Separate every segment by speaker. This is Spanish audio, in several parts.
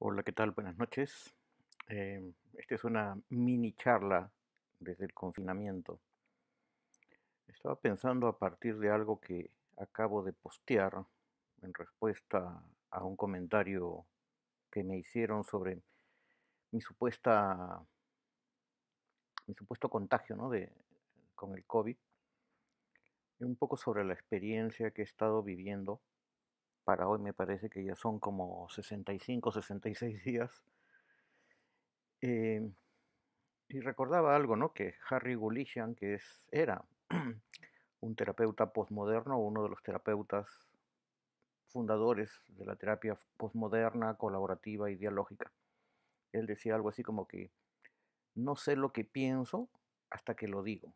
Speaker 1: Hola, ¿qué tal? Buenas noches. Em, esta es una mini charla desde el confinamiento. Estaba pensando a partir de algo que acabo de postear en respuesta a un comentario que me hicieron sobre mi supuesta mi supuesto contagio de, con el COVID y un poco sobre la experiencia que he estado viviendo para hoy me parece que ya son como 65, 66 días. Em, y recordaba algo, ¿no? Que Harry Gulishan, que es, era un terapeuta postmoderno, uno de los terapeutas fundadores de la terapia postmoderna, colaborativa y Él decía algo así como que no sé lo que pienso hasta que lo digo.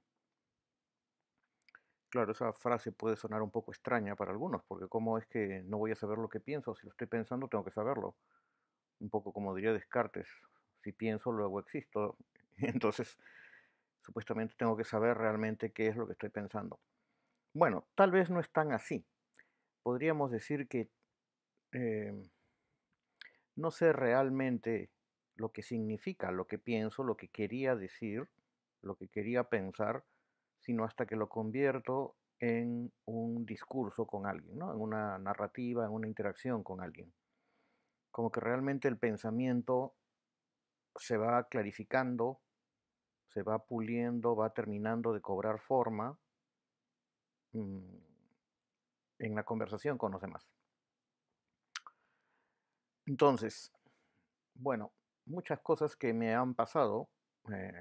Speaker 1: Claro, esa frase puede sonar un poco extraña para algunos, porque ¿cómo es que no voy a saber lo que pienso? Si lo estoy pensando, tengo que saberlo. Un poco como diría Descartes, si pienso, luego existo. Entonces, supuestamente tengo que saber realmente qué es lo que estoy pensando. Bueno, tal vez no es tan así. Podríamos decir que em, no sé realmente lo que significa, lo que pienso, lo que quería decir, lo que quería pensar sino hasta que lo convierto en un discurso con alguien, en una narrativa, en una interacción con alguien. Como que realmente el pensamiento se va clarificando, se va puliendo, va terminando de cobrar forma mm, en la conversación con los demás. Entonces, bueno, muchas cosas que me han pasado eh,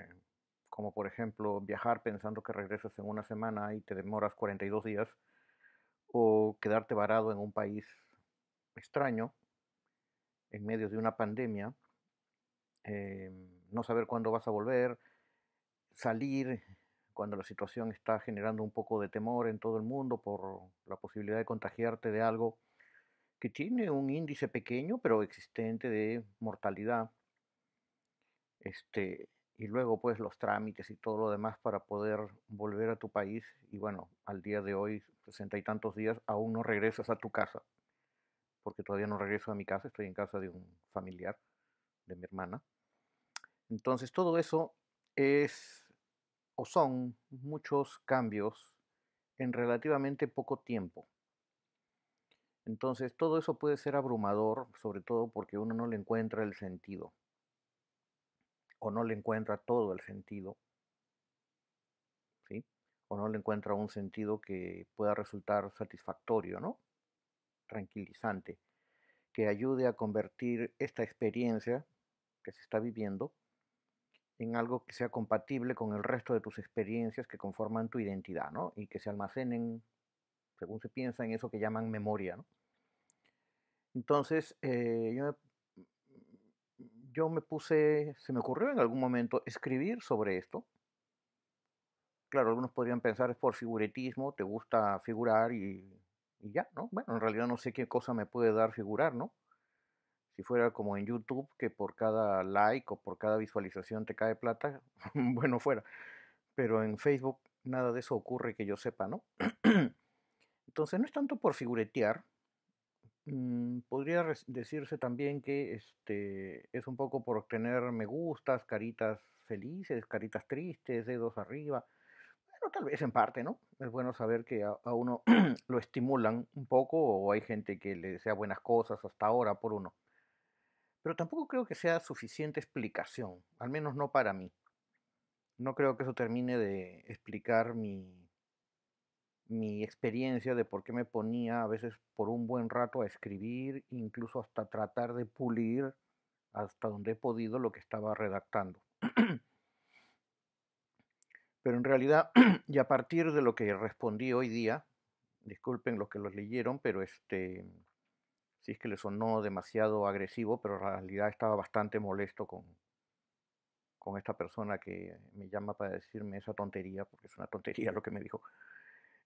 Speaker 1: como por ejemplo viajar pensando que regresas en una semana y te demoras 42 días, o quedarte varado en un país extraño, en medio de una pandemia, em, no saber cuándo vas a volver, salir cuando la situación está generando un poco de temor en todo el mundo por la posibilidad de contagiarte de algo que tiene un índice pequeño pero existente de mortalidad. Este, y luego pues los trámites y todo lo demás para poder volver a tu país y bueno, al día de hoy, sesenta y tantos días, aún no regresas a tu casa, porque todavía no regreso a mi casa, estoy en casa de un familiar, de mi hermana. Entonces todo eso es o son muchos cambios en relativamente poco tiempo. Entonces todo eso puede ser abrumador, sobre todo porque uno no le encuentra el sentido o no le encuentra todo el sentido, ¿sí? o no le encuentra un sentido que pueda resultar satisfactorio, ¿no? tranquilizante, que ayude a convertir esta experiencia que se está viviendo en algo que sea compatible con el resto de tus experiencias que conforman tu identidad, ¿no? Y que se almacenen, según se piensa, en eso que llaman memoria, ¿no? Entonces, eh, yo yo me puse, se me ocurrió en algún momento escribir sobre esto. Claro, algunos podrían pensar es por figuretismo, te gusta figurar y, y ya, ¿no? Bueno, en realidad no sé qué cosa me puede dar figurar, ¿no? Si fuera como en YouTube, que por cada like o por cada visualización te cae plata, bueno fuera. Pero en Facebook nada de eso ocurre que yo sepa, ¿no? Entonces no es tanto por figuretear, Mm, podría decirse también que este, es un poco por obtener me gustas, caritas felices, caritas tristes, dedos arriba. Bueno, tal vez en parte, ¿no? Es bueno saber que a, a uno lo estimulan un poco o hay gente que le desea buenas cosas hasta ahora por uno. Pero tampoco creo que sea suficiente explicación, al menos no para mí. No creo que eso termine de explicar mi mi experiencia de por qué me ponía a veces por un buen rato a escribir, incluso hasta tratar de pulir hasta donde he podido lo que estaba redactando. Pero en realidad, y a partir de lo que respondí hoy día, disculpen los que los leyeron, pero este, si es que le sonó demasiado agresivo, pero en realidad estaba bastante molesto con, con esta persona que me llama para decirme esa tontería, porque es una tontería lo que me dijo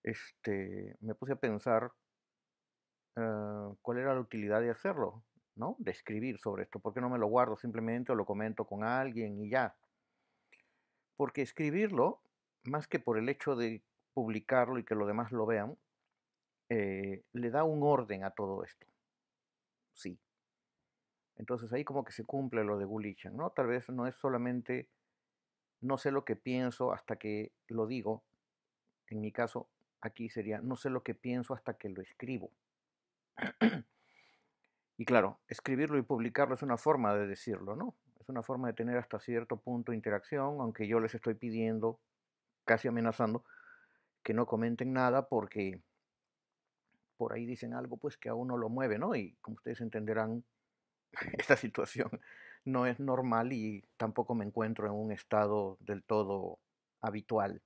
Speaker 1: este, me puse a pensar ah, cuál era la utilidad de hacerlo, ¿no? De escribir sobre esto. ¿Por qué no me lo guardo simplemente o lo comento con alguien y ya? Porque escribirlo, más que por el hecho de publicarlo y que lo demás lo vean, eh, le da un orden a todo esto. Sí. Entonces ahí como que se cumple lo de Gulichan, ¿no? Tal vez no es solamente no sé lo que pienso hasta que lo digo, en mi caso, aquí sería, no sé lo que pienso hasta que lo escribo. y claro, escribirlo y publicarlo es una forma de decirlo, ¿no? Es una forma de tener hasta cierto punto interacción, aunque yo les estoy pidiendo, casi amenazando, que no comenten nada porque por ahí dicen algo pues que a uno lo mueve, ¿no? Y como ustedes entenderán, esta situación no es normal y tampoco me encuentro en un estado del todo habitual.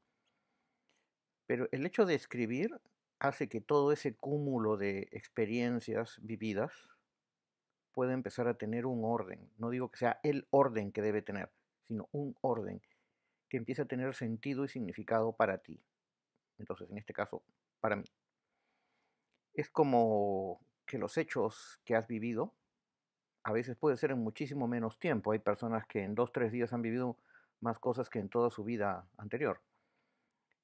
Speaker 1: Pero el hecho de escribir hace que todo ese cúmulo de experiencias vividas pueda empezar a tener un orden. No digo que sea el orden que debe tener, sino un orden que empiece a tener sentido y significado para ti. Entonces, en este caso, para mí. Es como que los hechos que has vivido, a veces puede ser en muchísimo menos tiempo. Hay personas que en dos, tres días han vivido más cosas que en toda su vida anterior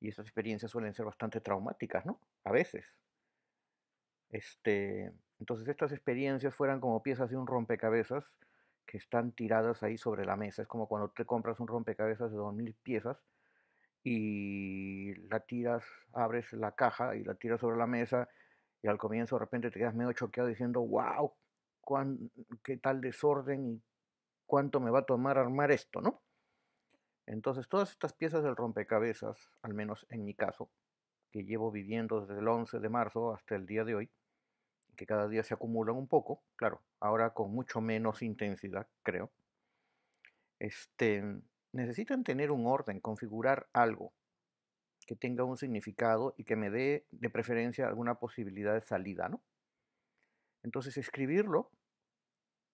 Speaker 1: y esas experiencias suelen ser bastante traumáticas, ¿no? A veces. Este, entonces estas experiencias fueran como piezas de un rompecabezas que están tiradas ahí sobre la mesa. Es como cuando te compras un rompecabezas de 2.000 piezas y la tiras, abres la caja y la tiras sobre la mesa y al comienzo de repente te quedas medio choqueado diciendo, wow, qué tal desorden y cuánto me va a tomar armar esto, ¿no? Entonces, todas estas piezas del rompecabezas, al menos en mi caso, que llevo viviendo desde el 11 de marzo hasta el día de hoy, que cada día se acumulan un poco, claro, ahora con mucho menos intensidad, creo, este, necesitan tener un orden, configurar algo que tenga un significado y que me dé de preferencia alguna posibilidad de salida, ¿no? Entonces, escribirlo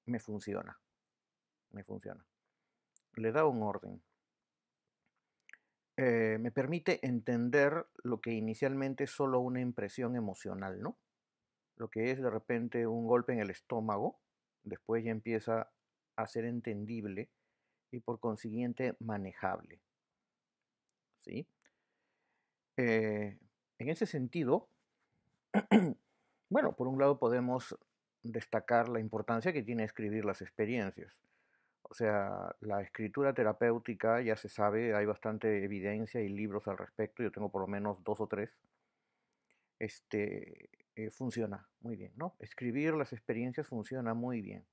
Speaker 1: me funciona, me funciona. Le da un orden, eh, me permite entender lo que inicialmente es solo una impresión emocional, ¿no? Lo que es de repente un golpe en el estómago, después ya empieza a ser entendible y por consiguiente manejable. ¿Sí? Eh, en ese sentido, bueno, por un lado podemos destacar la importancia que tiene escribir las experiencias. O sea, la escritura terapéutica ya se sabe, hay bastante evidencia y libros al respecto, yo tengo por lo menos dos o tres. Este, eh, funciona muy bien, ¿no? Escribir las experiencias funciona muy bien.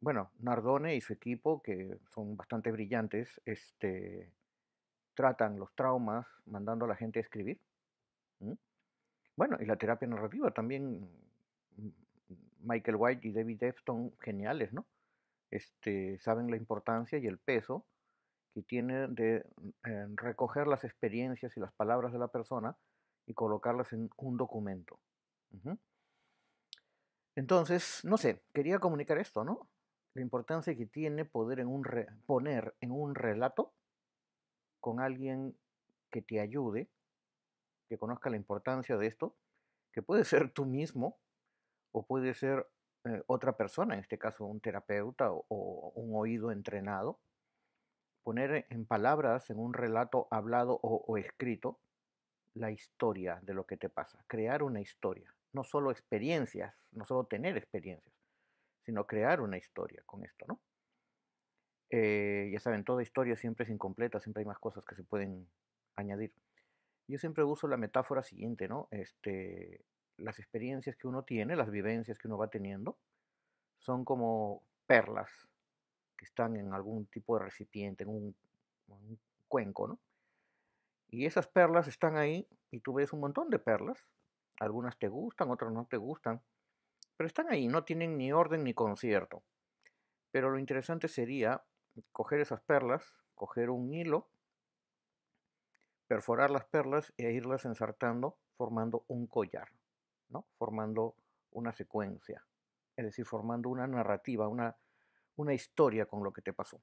Speaker 1: Bueno, Nardone y su equipo, que son bastante brillantes, este, tratan los traumas mandando a la gente a escribir. Bueno, y la terapia narrativa también, mm, mm, Michael White y David Epstone, geniales, ¿no? Este, saben la importancia y el peso que tiene de recoger las experiencias y las palabras de la persona y colocarlas en un documento. Entonces, no sé, quería comunicar esto, ¿no? La importancia que tiene poder poner en un relato con alguien que te ayude, que conozca la importancia de esto, que puede ser tú mismo o puede ser eh, otra persona, en este caso un terapeuta o, un oído entrenado, poner e, en palabras, en un relato hablado o, escrito, la historia de lo que te pasa, crear una historia, no solo experiencias, no solo tener experiencias, sino crear una historia con esto, ¿no? Eh, ya saben, toda historia siempre es incompleta, siempre hay más cosas que se pueden añadir. Yo siempre uso la metáfora siguiente, ¿no? Este, las experiencias que uno tiene, las vivencias que uno va teniendo, son como perlas que están en algún tipo de recipiente, en un, cuenco, ¿no? Y esas perlas están ahí y tú ves un montón de perlas. Algunas te gustan, otras no te gustan. Pero están ahí, no tienen ni orden ni concierto. Pero lo interesante sería coger esas perlas, coger un hilo, perforar las perlas e irlas ensartando formando un collar formando una secuencia, es decir, formando una narrativa, una, historia con lo que te pasó.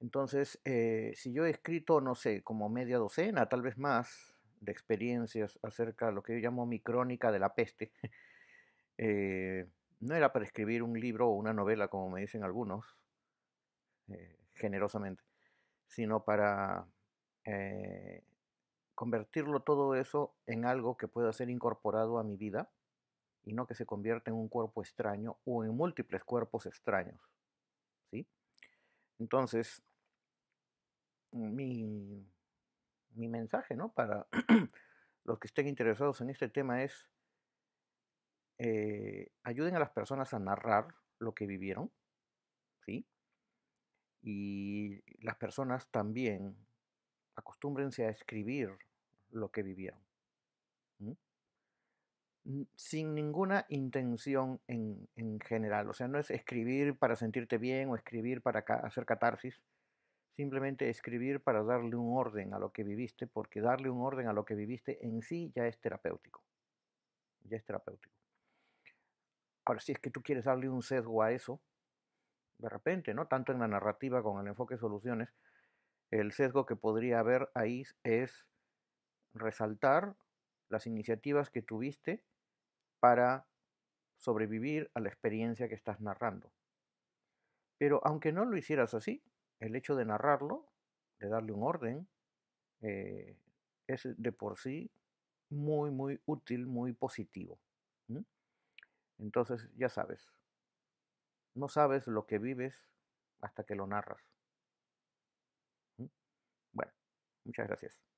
Speaker 1: Entonces, eh, si yo he escrito, no sé, como media docena, tal vez más, de experiencias acerca de lo que yo llamo mi crónica de la peste, eh, no era para escribir un libro o una novela, como me dicen algunos, eh, generosamente, sino para convertirlo todo eso en algo que pueda ser incorporado a mi vida y no que se convierta en un cuerpo extraño o en múltiples cuerpos extraños. ¿sí? Entonces, mi, mensaje para los que estén interesados en este tema es, eh, ayuden a las personas a narrar lo que vivieron, ¿sí? Y las personas también acostúmbrense a escribir lo que vivieron. Sin ninguna intención en, general. O sea, no es escribir para sentirte bien o escribir para hacer catarsis. Simplemente escribir para darle un orden a lo que viviste, porque darle un orden a lo que viviste en sí ya es terapéutico. Ya es terapéutico. Ahora, si es que tú quieres darle un sesgo a eso, de repente, ¿no? Tanto en la narrativa como en el enfoque de soluciones, el sesgo que podría haber ahí es resaltar las iniciativas que tuviste para sobrevivir a la experiencia que estás narrando. Pero aunque no lo hicieras así, el hecho de narrarlo, de darle un orden, eh, es de por sí muy, muy útil, muy positivo. Entonces, ya sabes, no sabes lo que vives hasta que lo narras. Bueno, muchas gracias.